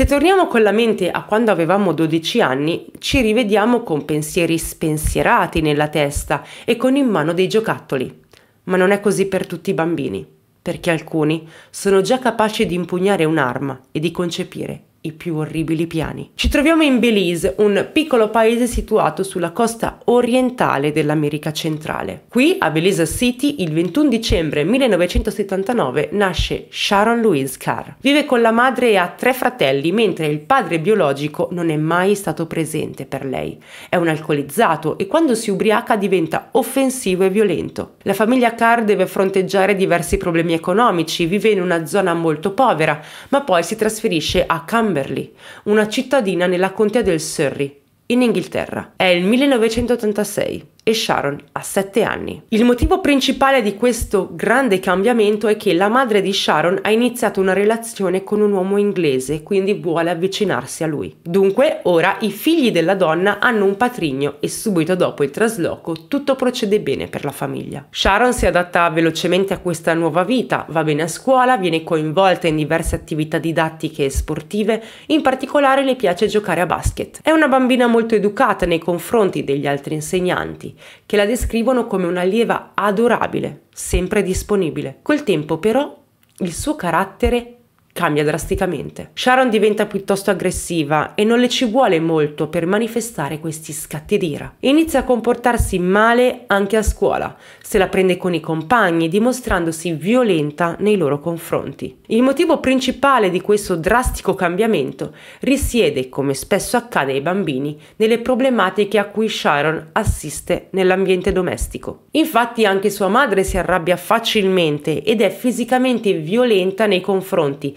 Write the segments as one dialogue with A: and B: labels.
A: Se torniamo con la mente a quando avevamo 12 anni, ci rivediamo con pensieri spensierati nella testa e con in mano dei giocattoli. Ma non è così per tutti i bambini, perché alcuni sono già capaci di impugnare un'arma e di concepire i più orribili piani. Ci troviamo in Belize, un piccolo paese situato sulla costa orientale dell'America centrale. Qui, a Belize City, il 21 dicembre 1979 nasce Sharon Louise Carr. Vive con la madre e ha tre fratelli, mentre il padre biologico non è mai stato presente per lei. È un alcolizzato e quando si ubriaca diventa offensivo e violento. La famiglia Carr deve fronteggiare diversi problemi economici, vive in una zona molto povera, ma poi si trasferisce a Cambridge Camberley, una cittadina nella contea del Surrey, in Inghilterra. È il 1986 e Sharon ha 7 anni. Il motivo principale di questo grande cambiamento è che la madre di Sharon ha iniziato una relazione con un uomo inglese, quindi vuole avvicinarsi a lui. Dunque, ora i figli della donna hanno un patrigno e subito dopo il trasloco tutto procede bene per la famiglia. Sharon si adatta velocemente a questa nuova vita, va bene a scuola, viene coinvolta in diverse attività didattiche e sportive, in particolare le piace giocare a basket. È una bambina molto educata nei confronti degli altri insegnanti che la descrivono come una lieva adorabile, sempre disponibile. Col tempo però il suo carattere cambia drasticamente. Sharon diventa piuttosto aggressiva e non le ci vuole molto per manifestare questi scatti d'ira. Inizia a comportarsi male anche a scuola, se la prende con i compagni, dimostrandosi violenta nei loro confronti. Il motivo principale di questo drastico cambiamento risiede, come spesso accade ai bambini, nelle problematiche a cui Sharon assiste nell'ambiente domestico. Infatti anche sua madre si arrabbia facilmente ed è fisicamente violenta nei confronti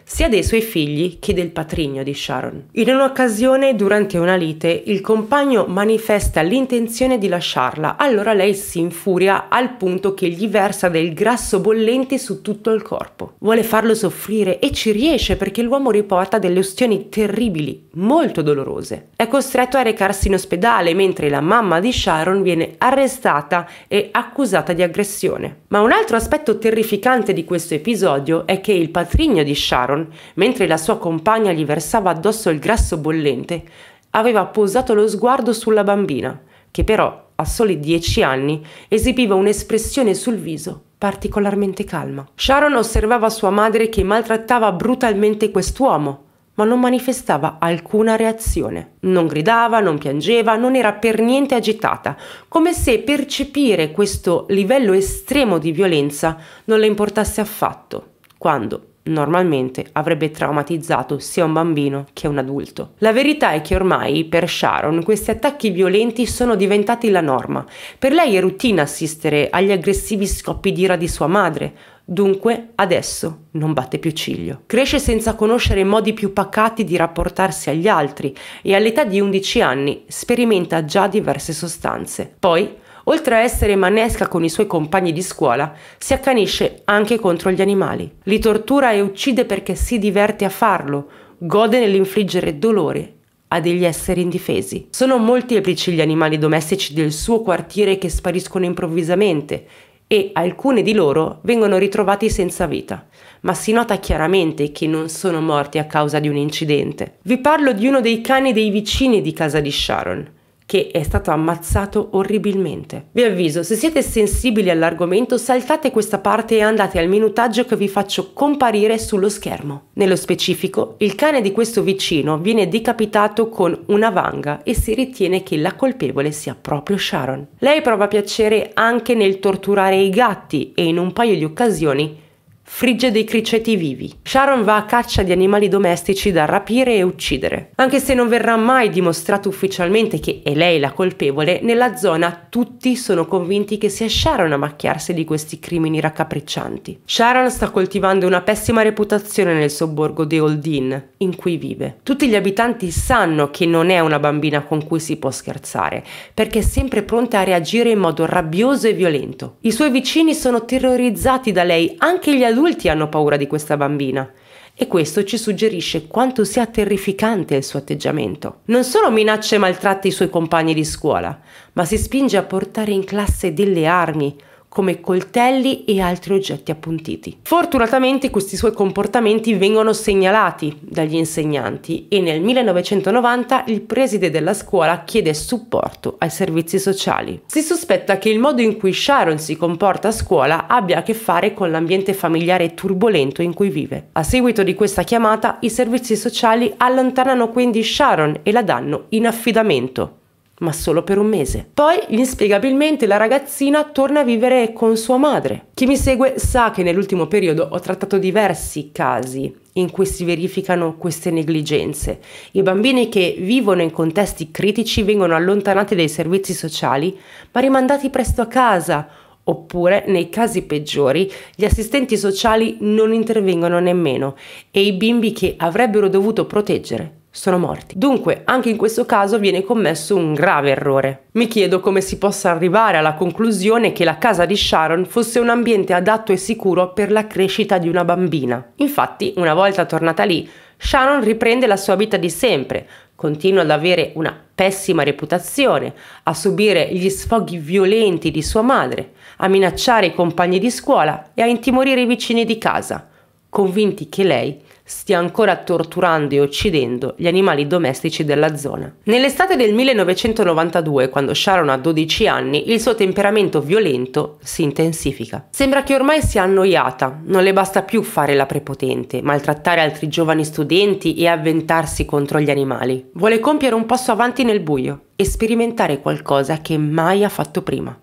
A: sia dei suoi figli che del patrigno di Sharon. In un'occasione, durante una lite, il compagno manifesta l'intenzione di lasciarla, allora lei si infuria al punto che gli versa del grasso bollente su tutto il corpo. Vuole farlo soffrire e ci riesce perché l'uomo riporta delle ustioni terribili, molto dolorose. È costretto a recarsi in ospedale mentre la mamma di Sharon viene arrestata e accusata di aggressione. Ma un altro aspetto terrificante di questo episodio è che il patrigno di Sharon Cameron, mentre la sua compagna gli versava addosso il grasso bollente, aveva posato lo sguardo sulla bambina, che però, a soli dieci anni, esibiva un'espressione sul viso particolarmente calma. Sharon osservava sua madre che maltrattava brutalmente quest'uomo, ma non manifestava alcuna reazione. Non gridava, non piangeva, non era per niente agitata, come se percepire questo livello estremo di violenza non le importasse affatto, quando, normalmente avrebbe traumatizzato sia un bambino che un adulto. La verità è che ormai per Sharon questi attacchi violenti sono diventati la norma. Per lei è routine assistere agli aggressivi scoppi d'ira di sua madre, Dunque, adesso non batte più ciglio. Cresce senza conoscere modi più pacati di rapportarsi agli altri e all'età di 11 anni sperimenta già diverse sostanze. Poi, oltre a essere manesca con i suoi compagni di scuola, si accanisce anche contro gli animali. Li tortura e uccide perché si diverte a farlo, gode nell'infliggere dolore a degli esseri indifesi. Sono molteplici gli animali domestici del suo quartiere che spariscono improvvisamente e alcuni di loro vengono ritrovati senza vita, ma si nota chiaramente che non sono morti a causa di un incidente. Vi parlo di uno dei cani dei vicini di casa di Sharon che è stato ammazzato orribilmente. Vi avviso, se siete sensibili all'argomento, saltate questa parte e andate al minutaggio che vi faccio comparire sullo schermo. Nello specifico, il cane di questo vicino viene decapitato con una vanga e si ritiene che la colpevole sia proprio Sharon. Lei prova piacere anche nel torturare i gatti e in un paio di occasioni frigge dei criceti vivi. Sharon va a caccia di animali domestici da rapire e uccidere. Anche se non verrà mai dimostrato ufficialmente che è lei la colpevole, nella zona tutti sono convinti che sia Sharon a macchiarsi di questi crimini raccapriccianti. Sharon sta coltivando una pessima reputazione nel sobborgo di Old Inn, in cui vive. Tutti gli abitanti sanno che non è una bambina con cui si può scherzare, perché è sempre pronta a reagire in modo rabbioso e violento. I suoi vicini sono terrorizzati da lei, anche gli adulti adulti hanno paura di questa bambina e questo ci suggerisce quanto sia terrificante il suo atteggiamento. Non solo minaccia e maltratta i suoi compagni di scuola, ma si spinge a portare in classe delle armi, come coltelli e altri oggetti appuntiti. Fortunatamente questi suoi comportamenti vengono segnalati dagli insegnanti e nel 1990 il preside della scuola chiede supporto ai servizi sociali. Si sospetta che il modo in cui Sharon si comporta a scuola abbia a che fare con l'ambiente familiare turbolento in cui vive. A seguito di questa chiamata i servizi sociali allontanano quindi Sharon e la danno in affidamento ma solo per un mese. Poi, inspiegabilmente, la ragazzina torna a vivere con sua madre. Chi mi segue sa che nell'ultimo periodo ho trattato diversi casi in cui si verificano queste negligenze. I bambini che vivono in contesti critici vengono allontanati dai servizi sociali, ma rimandati presto a casa Oppure, nei casi peggiori, gli assistenti sociali non intervengono nemmeno e i bimbi che avrebbero dovuto proteggere sono morti. Dunque, anche in questo caso viene commesso un grave errore. Mi chiedo come si possa arrivare alla conclusione che la casa di Sharon fosse un ambiente adatto e sicuro per la crescita di una bambina. Infatti, una volta tornata lì, Sharon riprende la sua vita di sempre, continua ad avere una pessima reputazione, a subire gli sfoghi violenti di sua madre, a minacciare i compagni di scuola e a intimorire i vicini di casa, convinti che lei stia ancora torturando e uccidendo gli animali domestici della zona. Nell'estate del 1992, quando Sharon ha 12 anni, il suo temperamento violento si intensifica. Sembra che ormai sia annoiata, non le basta più fare la prepotente, maltrattare altri giovani studenti e avventarsi contro gli animali. Vuole compiere un passo avanti nel buio e sperimentare qualcosa che mai ha fatto prima.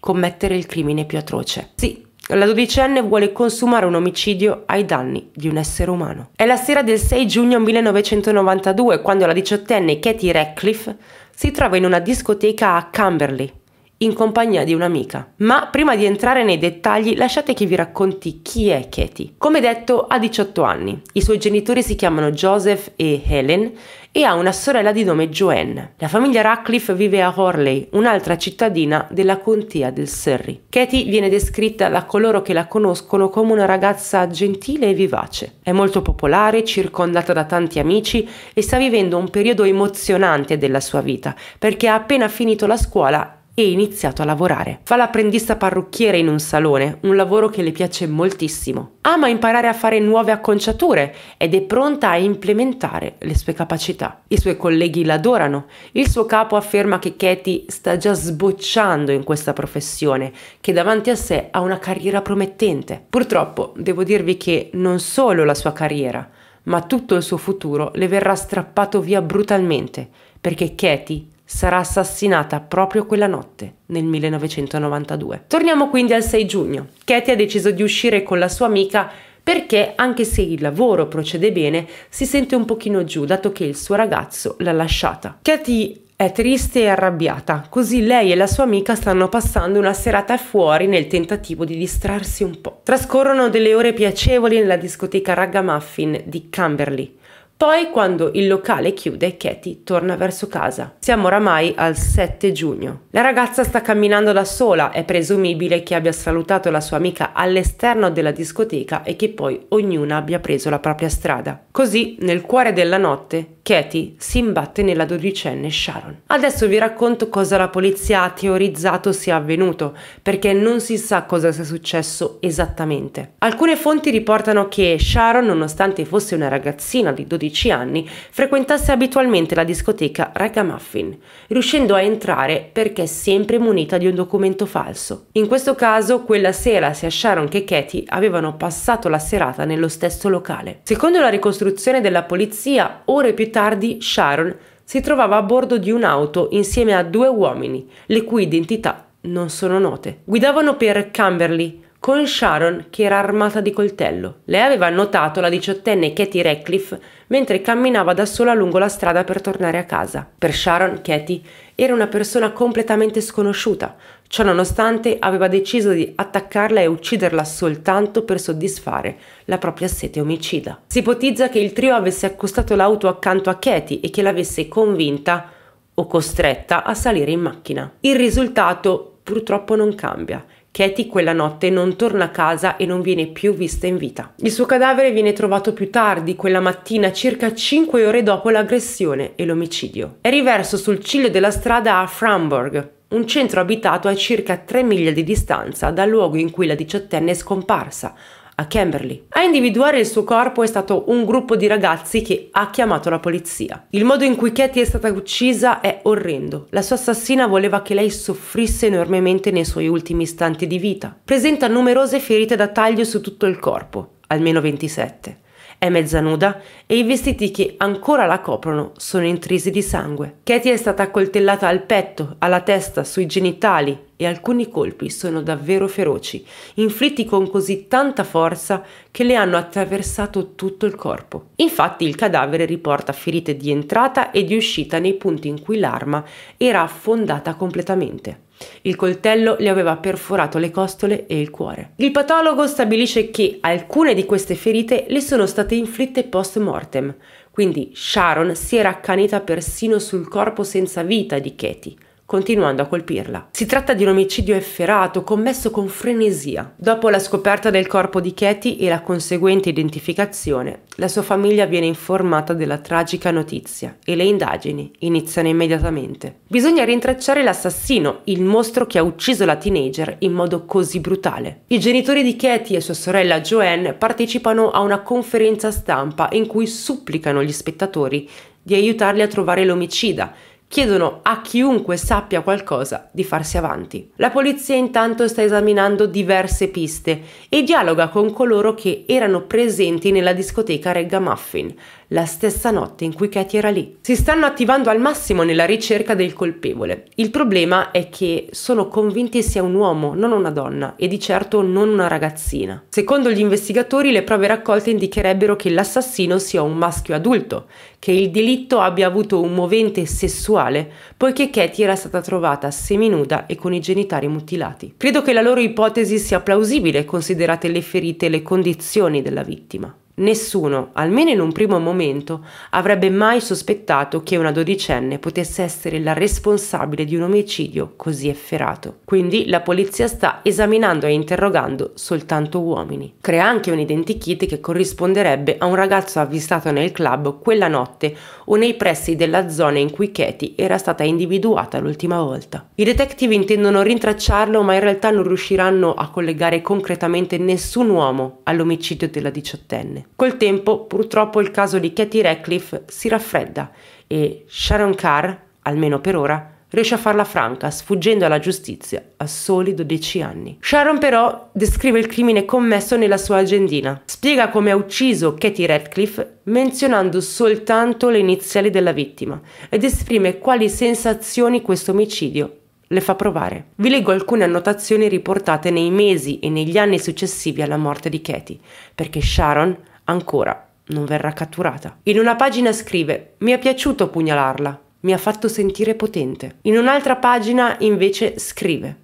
A: Commettere il crimine più atroce. Sì, la dodicenne vuole consumare un omicidio ai danni di un essere umano. È la sera del 6 giugno 1992 quando la diciottenne Katie Radcliffe si trova in una discoteca a Camberley in compagnia di un'amica. Ma prima di entrare nei dettagli lasciate che vi racconti chi è Katie. Come detto ha 18 anni, i suoi genitori si chiamano Joseph e Helen e ha una sorella di nome Joanne. La famiglia Radcliffe vive a Horley, un'altra cittadina della contea del Surrey. Katie viene descritta da coloro che la conoscono come una ragazza gentile e vivace. È molto popolare, circondata da tanti amici e sta vivendo un periodo emozionante della sua vita perché ha appena finito la scuola e iniziato a lavorare. Fa l'apprendista parrucchiere in un salone, un lavoro che le piace moltissimo. Ama imparare a fare nuove acconciature ed è pronta a implementare le sue capacità. I suoi colleghi l'adorano, il suo capo afferma che Katie sta già sbocciando in questa professione, che davanti a sé ha una carriera promettente. Purtroppo devo dirvi che non solo la sua carriera, ma tutto il suo futuro le verrà strappato via brutalmente, perché Katie sarà assassinata proprio quella notte, nel 1992. Torniamo quindi al 6 giugno. Katie ha deciso di uscire con la sua amica perché anche se il lavoro procede bene, si sente un pochino giù dato che il suo ragazzo l'ha lasciata. Katie è triste e arrabbiata, così lei e la sua amica stanno passando una serata fuori nel tentativo di distrarsi un po'. Trascorrono delle ore piacevoli nella discoteca Ragamuffin di Camberley poi quando il locale chiude, Katie torna verso casa. Siamo oramai al 7 giugno. La ragazza sta camminando da sola, è presumibile che abbia salutato la sua amica all'esterno della discoteca e che poi ognuna abbia preso la propria strada. Così, nel cuore della notte, Katie si imbatte nella dodicenne Sharon. Adesso vi racconto cosa la polizia ha teorizzato sia avvenuto, perché non si sa cosa sia successo esattamente. Alcune fonti riportano che Sharon, nonostante fosse una ragazzina di 12 11 anni, frequentasse abitualmente la discoteca Ragamuffin, riuscendo a entrare perché sempre munita di un documento falso. In questo caso, quella sera sia Sharon che Katie avevano passato la serata nello stesso locale. Secondo la ricostruzione della polizia, ore più tardi Sharon si trovava a bordo di un'auto insieme a due uomini, le cui identità non sono note. Guidavano per Camberley, con Sharon che era armata di coltello. Lei aveva notato la diciottenne Katie Radcliffe mentre camminava da sola lungo la strada per tornare a casa. Per Sharon, Katie era una persona completamente sconosciuta, ciò nonostante aveva deciso di attaccarla e ucciderla soltanto per soddisfare la propria sete omicida. Si ipotizza che il trio avesse accostato l'auto accanto a Katie e che l'avesse convinta o costretta a salire in macchina. Il risultato purtroppo non cambia Katie quella notte non torna a casa e non viene più vista in vita. Il suo cadavere viene trovato più tardi, quella mattina, circa 5 ore dopo l'aggressione e l'omicidio. È riverso sul ciglio della strada a Framburg, un centro abitato a circa 3 miglia di distanza dal luogo in cui la diciottenne è scomparsa, a Camberley. A individuare il suo corpo è stato un gruppo di ragazzi che ha chiamato la polizia. Il modo in cui Katie è stata uccisa è orrendo. La sua assassina voleva che lei soffrisse enormemente nei suoi ultimi istanti di vita. Presenta numerose ferite da taglio su tutto il corpo, almeno 27 è mezza nuda e i vestiti che ancora la coprono sono intrisi di sangue. Katie è stata accoltellata al petto, alla testa, sui genitali e alcuni colpi sono davvero feroci, inflitti con così tanta forza che le hanno attraversato tutto il corpo. Infatti il cadavere riporta ferite di entrata e di uscita nei punti in cui l'arma era affondata completamente. Il coltello le aveva perforato le costole e il cuore. Il patologo stabilisce che alcune di queste ferite le sono state inflitte post mortem, quindi Sharon si era accanita persino sul corpo senza vita di Katie continuando a colpirla. Si tratta di un omicidio efferato commesso con frenesia. Dopo la scoperta del corpo di Katie e la conseguente identificazione, la sua famiglia viene informata della tragica notizia e le indagini iniziano immediatamente. Bisogna rintracciare l'assassino, il mostro che ha ucciso la teenager in modo così brutale. I genitori di Katie e sua sorella Joanne partecipano a una conferenza stampa in cui supplicano gli spettatori di aiutarli a trovare l'omicida chiedono a chiunque sappia qualcosa di farsi avanti. La polizia intanto sta esaminando diverse piste e dialoga con coloro che erano presenti nella discoteca Regga Muffin, la stessa notte in cui Katie era lì. Si stanno attivando al massimo nella ricerca del colpevole. Il problema è che sono convinti sia un uomo, non una donna, e di certo non una ragazzina. Secondo gli investigatori, le prove raccolte indicherebbero che l'assassino sia un maschio adulto, che il delitto abbia avuto un movente sessuale, poiché Katie era stata trovata seminuda e con i genitali mutilati. Credo che la loro ipotesi sia plausibile, considerate le ferite e le condizioni della vittima. Nessuno, almeno in un primo momento, avrebbe mai sospettato che una dodicenne potesse essere la responsabile di un omicidio così efferato. Quindi la polizia sta esaminando e interrogando soltanto uomini. Crea anche un identikit che corrisponderebbe a un ragazzo avvistato nel club quella notte o nei pressi della zona in cui Katie era stata individuata l'ultima volta. I detective intendono rintracciarlo ma in realtà non riusciranno a collegare concretamente nessun uomo all'omicidio della diciottenne. Col tempo purtroppo il caso di Katie Radcliffe si raffredda e Sharon Carr, almeno per ora, riesce a farla franca, sfuggendo alla giustizia a soli 12 anni. Sharon però descrive il crimine commesso nella sua agendina. Spiega come ha ucciso Katie Radcliffe menzionando soltanto le iniziali della vittima ed esprime quali sensazioni questo omicidio le fa provare. Vi leggo alcune annotazioni riportate nei mesi e negli anni successivi alla morte di Katie, perché Sharon ancora non verrà catturata. In una pagina scrive: Mi è piaciuto pugnalarla mi ha fatto sentire potente. In un'altra pagina invece scrive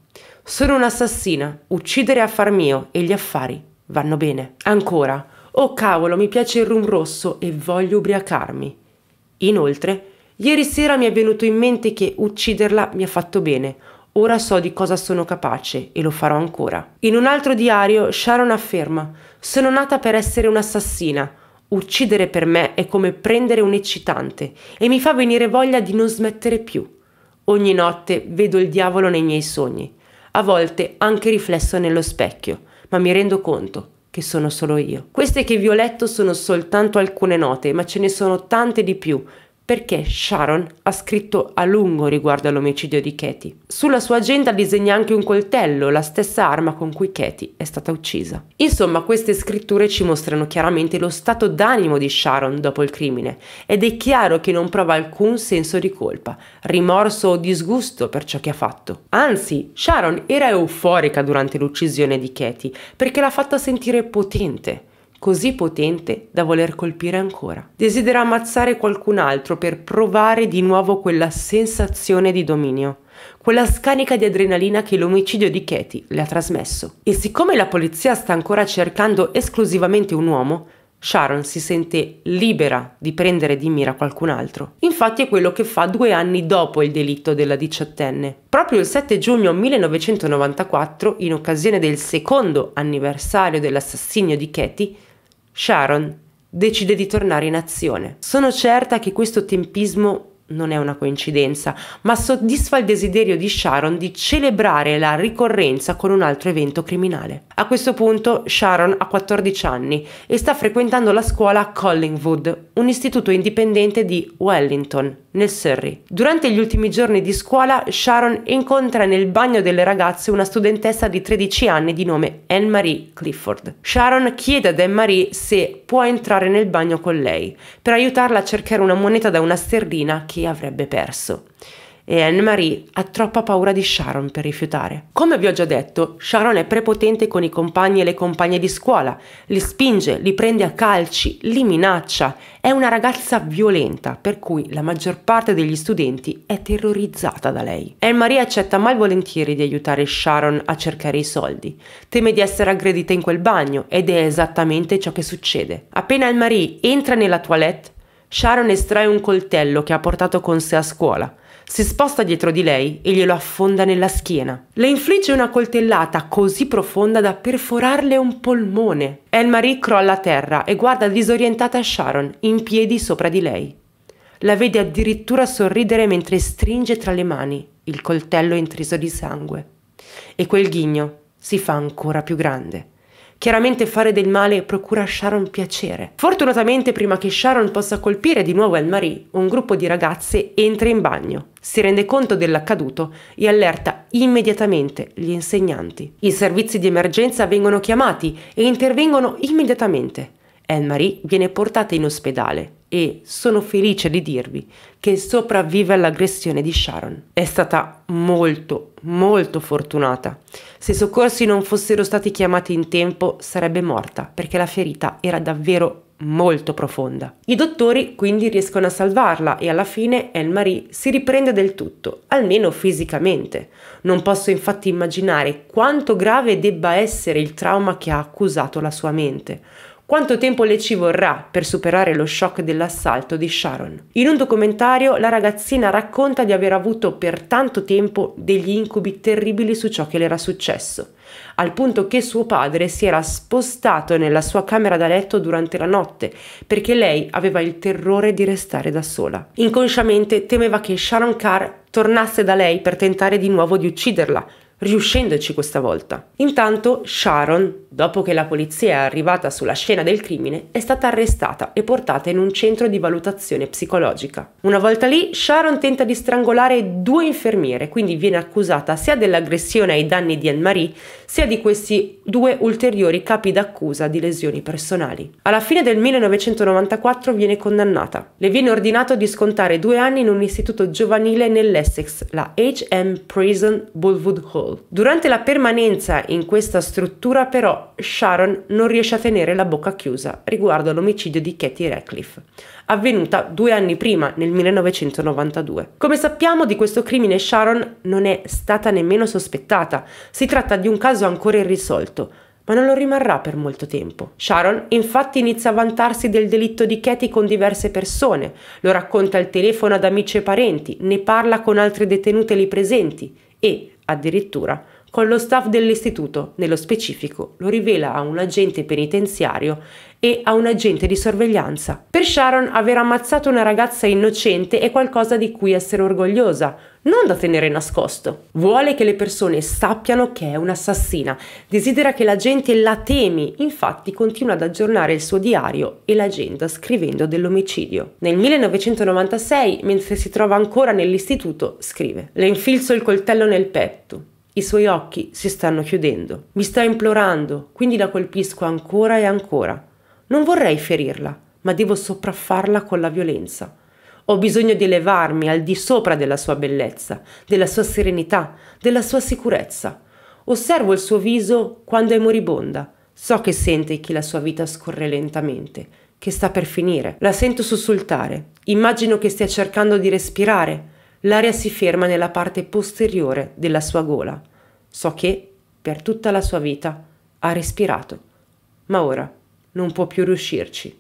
A: Sono un'assassina, uccidere è affar mio e gli affari vanno bene. Ancora, oh cavolo, mi piace il rum rosso e voglio ubriacarmi. Inoltre, ieri sera mi è venuto in mente che ucciderla mi ha fatto bene, ora so di cosa sono capace e lo farò ancora. In un altro diario Sharon afferma Sono nata per essere un'assassina, Uccidere per me è come prendere un eccitante e mi fa venire voglia di non smettere più. Ogni notte vedo il diavolo nei miei sogni, a volte anche riflesso nello specchio, ma mi rendo conto che sono solo io. Queste che vi ho letto sono soltanto alcune note, ma ce ne sono tante di più perché Sharon ha scritto a lungo riguardo all'omicidio di Katie. Sulla sua agenda disegna anche un coltello, la stessa arma con cui Katie è stata uccisa. Insomma, queste scritture ci mostrano chiaramente lo stato d'animo di Sharon dopo il crimine ed è chiaro che non prova alcun senso di colpa, rimorso o disgusto per ciò che ha fatto. Anzi, Sharon era euforica durante l'uccisione di Katie perché l'ha fatta sentire potente così potente da voler colpire ancora. Desidera ammazzare qualcun altro per provare di nuovo quella sensazione di dominio quella scanica di adrenalina che l'omicidio di Katie le ha trasmesso. E siccome la polizia sta ancora cercando esclusivamente un uomo, Sharon si sente libera di prendere di mira qualcun altro. Infatti è quello che fa due anni dopo il delitto della diciottenne. Proprio il 7 giugno 1994, in occasione del secondo anniversario dell'assassinio di Katie, Sharon decide di tornare in azione. Sono certa che questo tempismo non è una coincidenza, ma soddisfa il desiderio di Sharon di celebrare la ricorrenza con un altro evento criminale. A questo punto Sharon ha 14 anni e sta frequentando la scuola a Collingwood, un istituto indipendente di Wellington, nel Surrey. Durante gli ultimi giorni di scuola Sharon incontra nel bagno delle ragazze una studentessa di 13 anni di nome Anne-Marie Clifford. Sharon chiede ad Anne-Marie se può entrare nel bagno con lei per aiutarla a cercare una moneta da una sterlina che che avrebbe perso. E Anne-Marie ha troppa paura di Sharon per rifiutare. Come vi ho già detto, Sharon è prepotente con i compagni e le compagne di scuola, li spinge, li prende a calci, li minaccia. È una ragazza violenta, per cui la maggior parte degli studenti è terrorizzata da lei. Anne-Marie accetta malvolentieri di aiutare Sharon a cercare i soldi. Teme di essere aggredita in quel bagno ed è esattamente ciò che succede. Appena Anne-Marie entra nella toilette, Sharon estrae un coltello che ha portato con sé a scuola. Si sposta dietro di lei e glielo affonda nella schiena. Le infligge una coltellata così profonda da perforarle un polmone. Anne-Marie crolla a terra e guarda disorientata Sharon, in piedi sopra di lei. La vede addirittura sorridere mentre stringe tra le mani il coltello intriso di sangue. E quel ghigno si fa ancora più grande. Chiaramente fare del male procura a Sharon piacere. Fortunatamente prima che Sharon possa colpire di nuovo Anne-Marie, un gruppo di ragazze entra in bagno, si rende conto dell'accaduto e allerta immediatamente gli insegnanti. I servizi di emergenza vengono chiamati e intervengono immediatamente. Anne-Marie viene portata in ospedale, e sono felice di dirvi che sopravvive all'aggressione di Sharon. È stata molto, molto fortunata. Se i soccorsi non fossero stati chiamati in tempo sarebbe morta perché la ferita era davvero molto profonda. I dottori quindi riescono a salvarla e alla fine Anne-Marie si riprende del tutto, almeno fisicamente. Non posso infatti immaginare quanto grave debba essere il trauma che ha accusato la sua mente. Quanto tempo le ci vorrà per superare lo shock dell'assalto di Sharon? In un documentario la ragazzina racconta di aver avuto per tanto tempo degli incubi terribili su ciò che le era successo, al punto che suo padre si era spostato nella sua camera da letto durante la notte perché lei aveva il terrore di restare da sola. Inconsciamente temeva che Sharon Carr tornasse da lei per tentare di nuovo di ucciderla, riuscendoci questa volta. Intanto Sharon, dopo che la polizia è arrivata sulla scena del crimine, è stata arrestata e portata in un centro di valutazione psicologica. Una volta lì, Sharon tenta di strangolare due infermiere, quindi viene accusata sia dell'aggressione ai danni di Anne-Marie, sia di questi due ulteriori capi d'accusa di lesioni personali. Alla fine del 1994 viene condannata. Le viene ordinato di scontare due anni in un istituto giovanile nell'Essex, la HM Prison Bullwood Hall Hall. Durante la permanenza in questa struttura però Sharon non riesce a tenere la bocca chiusa riguardo all'omicidio di Katie Radcliffe, avvenuta due anni prima, nel 1992. Come sappiamo di questo crimine Sharon non è stata nemmeno sospettata, si tratta di un caso ancora irrisolto, ma non lo rimarrà per molto tempo. Sharon infatti inizia a vantarsi del delitto di Katie con diverse persone, lo racconta al telefono ad amici e parenti, ne parla con altre detenute lì presenti e, addirittura con lo staff dell'istituto, nello specifico lo rivela a un agente penitenziario e a un agente di sorveglianza. Per Sharon aver ammazzato una ragazza innocente è qualcosa di cui essere orgogliosa, non da tenere nascosto. Vuole che le persone sappiano che è un'assassina, desidera che la gente la temi, infatti continua ad aggiornare il suo diario e l'agenda scrivendo dell'omicidio. Nel 1996, mentre si trova ancora nell'istituto, scrive Le infilzo il coltello nel petto. I suoi occhi si stanno chiudendo. Mi sta implorando, quindi la colpisco ancora e ancora. Non vorrei ferirla, ma devo sopraffarla con la violenza. Ho bisogno di elevarmi al di sopra della sua bellezza, della sua serenità, della sua sicurezza. Osservo il suo viso quando è moribonda. So che sente che la sua vita scorre lentamente, che sta per finire. La sento sussultare. Immagino che stia cercando di respirare. L'aria si ferma nella parte posteriore della sua gola. So che, per tutta la sua vita, ha respirato. Ma ora non può più riuscirci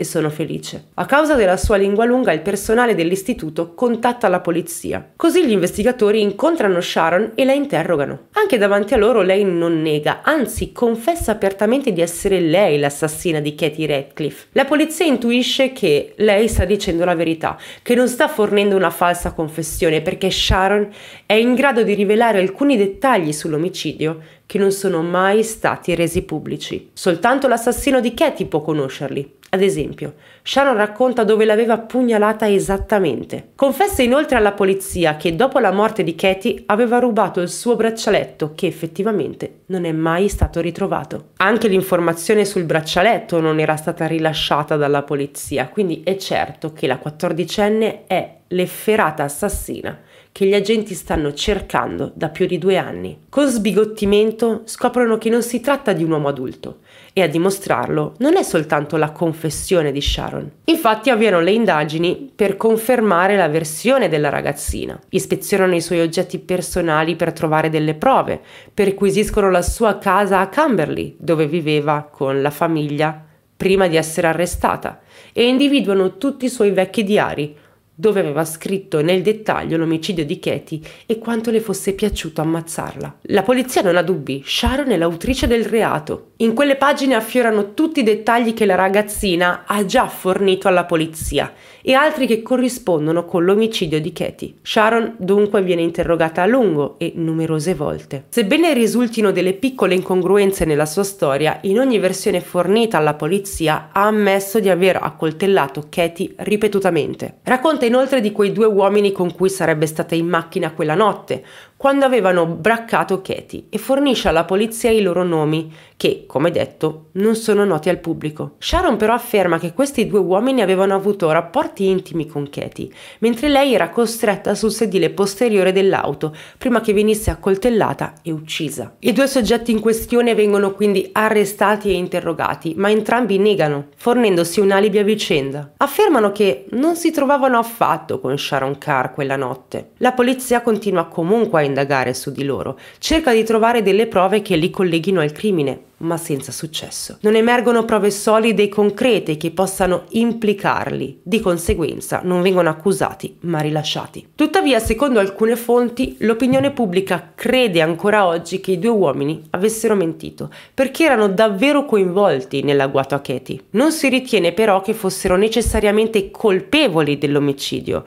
A: e sono felice. A causa della sua lingua lunga il personale dell'istituto contatta la polizia. Così gli investigatori incontrano Sharon e la interrogano. Anche davanti a loro lei non nega, anzi confessa apertamente di essere lei l'assassina di Katie Radcliffe. La polizia intuisce che lei sta dicendo la verità, che non sta fornendo una falsa confessione perché Sharon è in grado di rivelare alcuni dettagli sull'omicidio che non sono mai stati resi pubblici. Soltanto l'assassino di Katie può conoscerli. Ad esempio, Sharon racconta dove l'aveva pugnalata esattamente. Confessa inoltre alla polizia che dopo la morte di Katie aveva rubato il suo braccialetto che effettivamente non è mai stato ritrovato. Anche l'informazione sul braccialetto non era stata rilasciata dalla polizia, quindi è certo che la 14enne è l'efferata assassina che gli agenti stanno cercando da più di due anni. Con sbigottimento scoprono che non si tratta di un uomo adulto, e a dimostrarlo non è soltanto la confessione di Sharon. Infatti avviano le indagini per confermare la versione della ragazzina. Ispezionano i suoi oggetti personali per trovare delle prove, perquisiscono la sua casa a Camberley, dove viveva con la famiglia prima di essere arrestata, e individuano tutti i suoi vecchi diari, dove aveva scritto nel dettaglio l'omicidio di Katie e quanto le fosse piaciuto ammazzarla. La polizia non ha dubbi, Sharon è l'autrice del reato. In quelle pagine affiorano tutti i dettagli che la ragazzina ha già fornito alla polizia e altri che corrispondono con l'omicidio di Katie. Sharon dunque viene interrogata a lungo e numerose volte. Sebbene risultino delle piccole incongruenze nella sua storia, in ogni versione fornita alla polizia ha ammesso di aver accoltellato Katie ripetutamente. Racconta inoltre di quei due uomini con cui sarebbe stata in macchina quella notte, quando avevano braccato Katie e fornisce alla polizia i loro nomi, che, come detto, non sono noti al pubblico. Sharon però afferma che questi due uomini avevano avuto rapporti intimi con Katie, mentre lei era costretta sul sedile posteriore dell'auto prima che venisse accoltellata e uccisa. I due soggetti in questione vengono quindi arrestati e interrogati, ma entrambi negano, fornendosi un alibi a vicenda. Affermano che non si trovavano affatto con Sharon Carr quella notte. La polizia continua comunque a indagare su di loro, cerca di trovare delle prove che li colleghino al crimine, ma senza successo. Non emergono prove solide e concrete che possano implicarli, di conseguenza non vengono accusati ma rilasciati. Tuttavia, secondo alcune fonti, l'opinione pubblica crede ancora oggi che i due uomini avessero mentito, perché erano davvero coinvolti nell'agguato a Katie. Non si ritiene però che fossero necessariamente colpevoli dell'omicidio,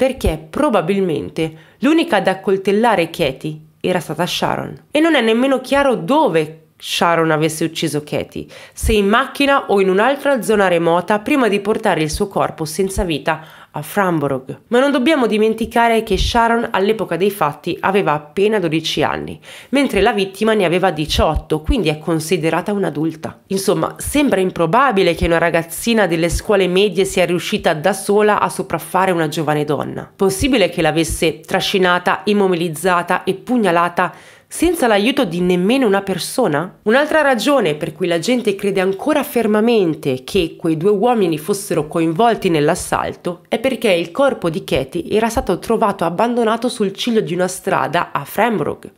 A: perché probabilmente l'unica ad accoltellare Katie era stata Sharon. E non è nemmeno chiaro dove Sharon avesse ucciso Katie, se in macchina o in un'altra zona remota prima di portare il suo corpo senza vita a Framborough. Ma non dobbiamo dimenticare che Sharon all'epoca dei fatti aveva appena 12 anni, mentre la vittima ne aveva 18, quindi è considerata un'adulta. Insomma, sembra improbabile che una ragazzina delle scuole medie sia riuscita da sola a sopraffare una giovane donna. Possibile che l'avesse trascinata, immobilizzata e pugnalata senza l'aiuto di nemmeno una persona? Un'altra ragione per cui la gente crede ancora fermamente che quei due uomini fossero coinvolti nell'assalto è perché il corpo di Katie era stato trovato abbandonato sul ciglio di una strada a Framborough.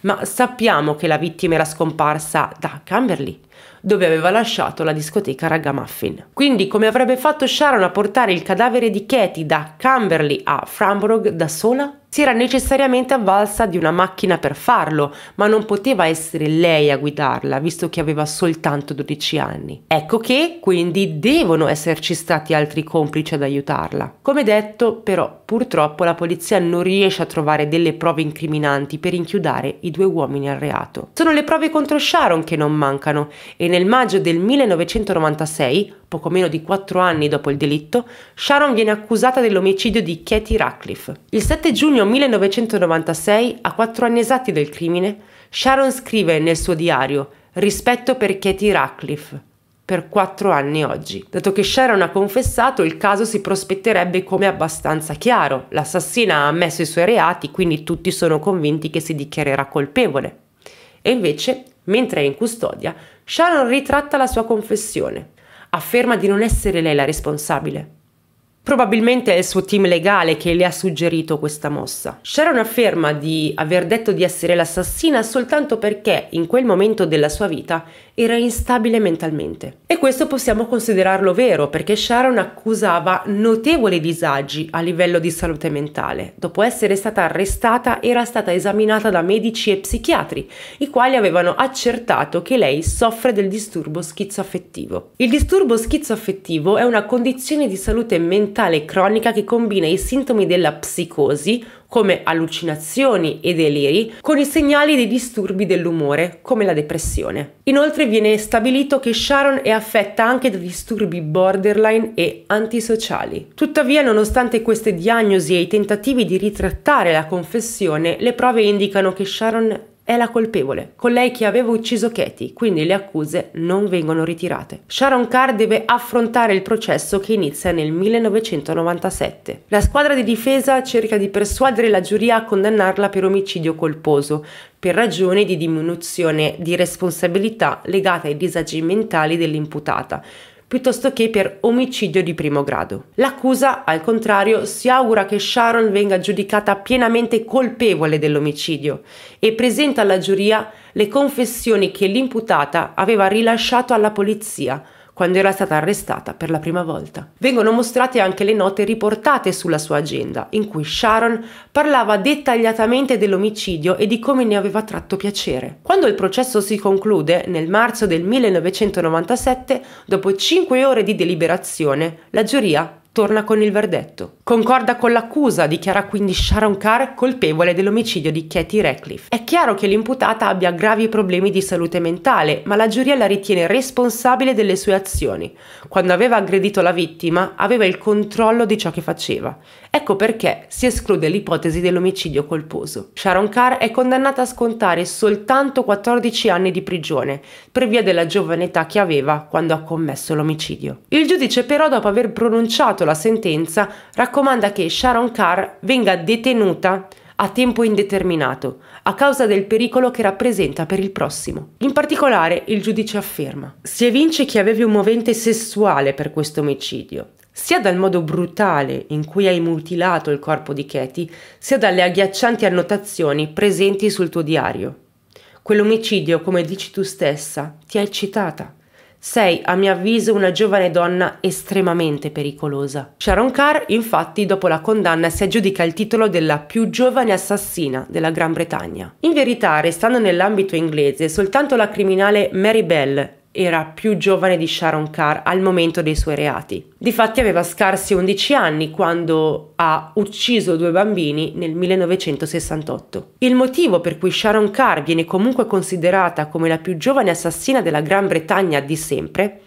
A: Ma sappiamo che la vittima era scomparsa da Camberley, dove aveva lasciato la discoteca Ragamuffin. Quindi come avrebbe fatto Sharon a portare il cadavere di Katie da Camberley a Framborough da sola? si era necessariamente avvalsa di una macchina per farlo, ma non poteva essere lei a guidarla, visto che aveva soltanto 12 anni. Ecco che, quindi, devono esserci stati altri complici ad aiutarla. Come detto, però, purtroppo la polizia non riesce a trovare delle prove incriminanti per inchiodare i due uomini al reato. Sono le prove contro Sharon che non mancano e nel maggio del 1996 poco meno di 4 anni dopo il delitto, Sharon viene accusata dell'omicidio di Katie Ratcliffe. Il 7 giugno 1996, a 4 anni esatti del crimine, Sharon scrive nel suo diario Rispetto per Katie Ratcliffe per 4 anni oggi. Dato che Sharon ha confessato, il caso si prospetterebbe come abbastanza chiaro. L'assassina ha ammesso i suoi reati, quindi tutti sono convinti che si dichiarerà colpevole. E invece, mentre è in custodia, Sharon ritratta la sua confessione afferma di non essere lei la responsabile. Probabilmente è il suo team legale che le ha suggerito questa mossa. Sharon afferma di aver detto di essere l'assassina soltanto perché in quel momento della sua vita era instabile mentalmente. E questo possiamo considerarlo vero perché Sharon accusava notevoli disagi a livello di salute mentale. Dopo essere stata arrestata era stata esaminata da medici e psichiatri, i quali avevano accertato che lei soffre del disturbo schizoaffettivo. Il disturbo schizoaffettivo è una condizione di salute mentale mentale cronica che combina i sintomi della psicosi, come allucinazioni e deliri, con i segnali dei disturbi dell'umore, come la depressione. Inoltre viene stabilito che Sharon è affetta anche da disturbi borderline e antisociali. Tuttavia, nonostante queste diagnosi e i tentativi di ritrattare la confessione, le prove indicano che Sharon è la colpevole, con lei che aveva ucciso Katie, quindi le accuse non vengono ritirate. Sharon Carr deve affrontare il processo che inizia nel 1997. La squadra di difesa cerca di persuadere la giuria a condannarla per omicidio colposo, per ragioni di diminuzione di responsabilità legate ai disagi mentali dell'imputata, piuttosto che per omicidio di primo grado. L'accusa, al contrario, si augura che Sharon venga giudicata pienamente colpevole dell'omicidio e presenta alla giuria le confessioni che l'imputata aveva rilasciato alla polizia quando era stata arrestata per la prima volta. Vengono mostrate anche le note riportate sulla sua agenda, in cui Sharon parlava dettagliatamente dell'omicidio e di come ne aveva tratto piacere. Quando il processo si conclude, nel marzo del 1997, dopo cinque ore di deliberazione, la giuria torna con il verdetto. Concorda con l'accusa, dichiara quindi Sharon Carr colpevole dell'omicidio di Katie Radcliffe. È chiaro che l'imputata abbia gravi problemi di salute mentale, ma la giuria la ritiene responsabile delle sue azioni. Quando aveva aggredito la vittima, aveva il controllo di ciò che faceva. Ecco perché si esclude l'ipotesi dell'omicidio colposo. Sharon Carr è condannata a scontare soltanto 14 anni di prigione, per via della giovane età che aveva quando ha commesso l'omicidio. Il giudice però, dopo aver pronunciato annullato la sentenza, raccomanda che Sharon Carr venga detenuta a tempo indeterminato, a causa del pericolo che rappresenta per il prossimo. In particolare, il giudice afferma: Si evince che avevi un movente sessuale per questo omicidio, sia dal modo brutale in cui hai mutilato il corpo di Katie, sia dalle agghiaccianti annotazioni presenti sul tuo diario. Quell'omicidio, come dici tu stessa, ti ha eccitata sei, a mio avviso, una giovane donna estremamente pericolosa. Sharon Carr, infatti, dopo la condanna si aggiudica il titolo della più giovane assassina della Gran Bretagna. In verità, restando nell'ambito inglese, soltanto la criminale Mary Bell era più giovane di Sharon Carr al momento dei suoi reati. Difatti aveva scarsi 11 anni quando ha ucciso due bambini nel 1968. Il motivo per cui Sharon Carr viene comunque considerata come la più giovane assassina della Gran Bretagna di sempre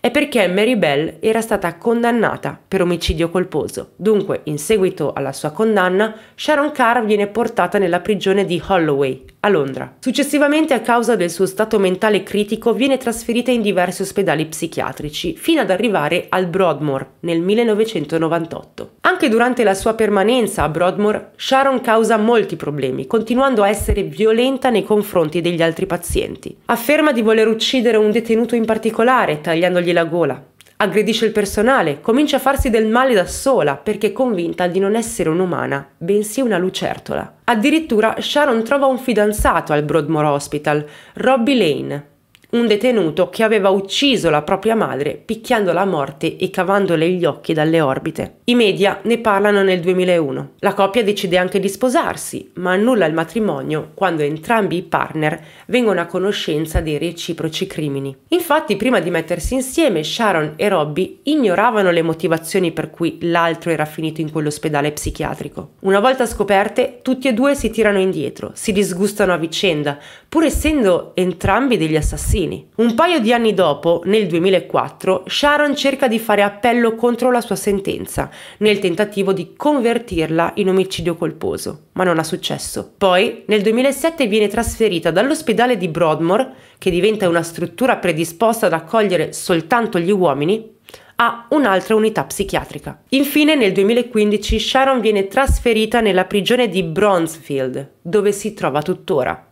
A: è perché Mary Bell era stata condannata per omicidio colposo. Dunque, in seguito alla sua condanna, Sharon Carr viene portata nella prigione di Holloway, a Londra. Successivamente, a causa del suo stato mentale critico, viene trasferita in diversi ospedali psichiatrici, fino ad arrivare al Broadmoor nel 1998. Anche durante la sua permanenza a Broadmoor, Sharon causa molti problemi, continuando a essere violenta nei confronti degli altri pazienti. Afferma di voler uccidere un detenuto in particolare, tagliandogli tagli la gola, aggredisce il personale, comincia a farsi del male da sola perché è convinta di non essere un'umana, bensì una lucertola. Addirittura Sharon trova un fidanzato al Broadmoor Hospital, Robbie Lane, un detenuto che aveva ucciso la propria madre picchiandola a morte e cavandole gli occhi dalle orbite. I media ne parlano nel 2001. La coppia decide anche di sposarsi, ma annulla il matrimonio quando entrambi i partner vengono a conoscenza dei reciproci crimini. Infatti, prima di mettersi insieme, Sharon e Robbie ignoravano le motivazioni per cui l'altro era finito in quell'ospedale psichiatrico. Una volta scoperte, tutti e due si tirano indietro, si disgustano a vicenda, pur essendo entrambi degli assassini Costantini. Un paio di anni dopo, nel 2004, Sharon cerca di fare appello contro la sua sentenza, nel tentativo di convertirla in omicidio colposo, ma non ha successo. Poi, nel 2007 viene trasferita dall'ospedale di Broadmoor, che diventa una struttura predisposta ad accogliere soltanto gli uomini, a un'altra unità psichiatrica. Infine nel 2015 Sharon viene trasferita nella prigione di Bronzefield, dove si trova tuttora.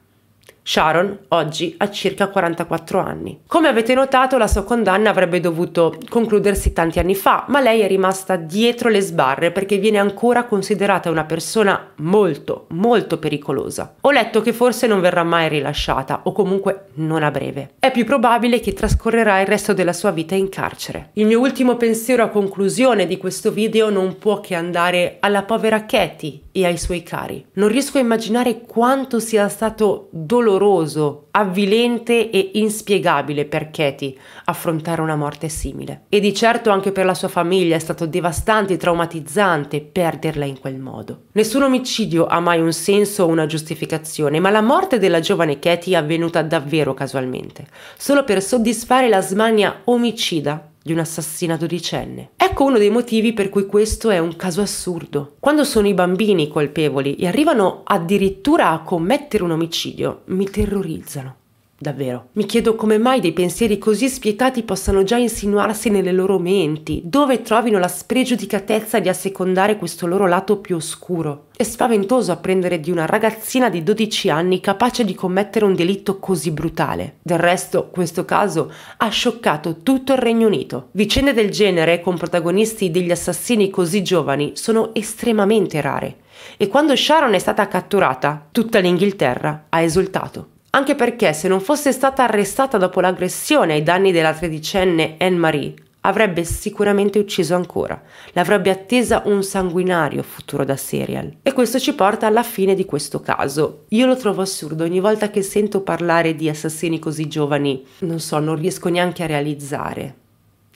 A: Sharon oggi ha circa 44 anni. Come avete notato la sua condanna avrebbe dovuto concludersi tanti anni fa, ma lei è rimasta dietro le sbarre perché viene ancora considerata una persona molto, molto pericolosa. Ho letto che forse non verrà mai rilasciata o comunque non a breve. È più probabile che trascorrerà il resto della sua vita in carcere. Il mio ultimo pensiero a conclusione di questo video non può che andare alla povera Katie e ai suoi cari. Non riesco a immaginare quanto sia stato doloroso doloroso, avvilente e inspiegabile per Katie affrontare una morte simile. E di certo anche per la sua famiglia è stato devastante e traumatizzante perderla in quel modo. Nessun omicidio ha mai un senso o una giustificazione, ma la morte della giovane Katie è avvenuta davvero casualmente, solo per soddisfare la smania omicida di un assassino dodicenne. Ecco uno dei motivi per cui questo è un caso assurdo. Quando sono i bambini colpevoli e arrivano addirittura a commettere un omicidio, mi terrorizzano. Davvero. Mi chiedo come mai dei pensieri così spietati possano già insinuarsi nelle loro menti, dove trovino la spregiudicatezza di assecondare questo loro lato più oscuro. È spaventoso apprendere di una ragazzina di 12 anni capace di commettere un delitto così brutale. Del resto, questo caso ha scioccato tutto il Regno Unito. Vicende del genere, con protagonisti degli assassini così giovani, sono estremamente rare. E quando Sharon è stata catturata, tutta l'Inghilterra ha esultato anche perché se non fosse stata arrestata dopo l'aggressione ai danni della tredicenne Anne-Marie, avrebbe sicuramente ucciso ancora, l'avrebbe attesa un sanguinario futuro da serial. E questo ci porta alla fine di questo caso. Io lo trovo assurdo, ogni volta che sento parlare di assassini così giovani, non so, non riesco neanche a realizzare,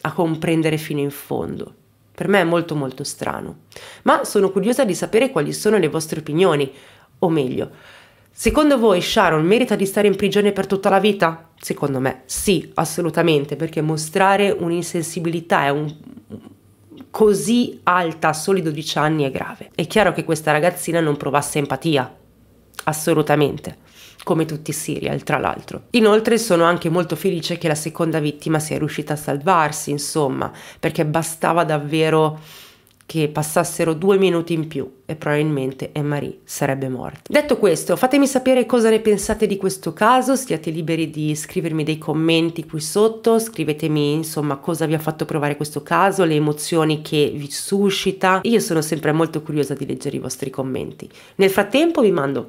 A: a comprendere fino in fondo. Per me è molto molto strano. Ma sono curiosa di sapere quali sono le vostre opinioni, o meglio, Secondo voi Sharon merita di stare in prigione per tutta la vita? Secondo me sì, assolutamente, perché mostrare un'insensibilità e un, così alta a soli 12 anni è grave. È chiaro che questa ragazzina non provasse empatia, assolutamente, come tutti i serial tra l'altro. Inoltre sono anche molto felice che la seconda vittima sia riuscita a salvarsi, insomma, perché bastava davvero che passassero due minuti in più e probabilmente Anne-Marie sarebbe morta. Detto questo, fatemi sapere cosa ne pensate di questo caso, stiate liberi di scrivermi dei commenti qui sotto, scrivetemi insomma cosa vi ha fatto provare questo caso, le emozioni che vi suscita, io sono sempre molto curiosa di leggere i vostri commenti. Nel frattempo vi mando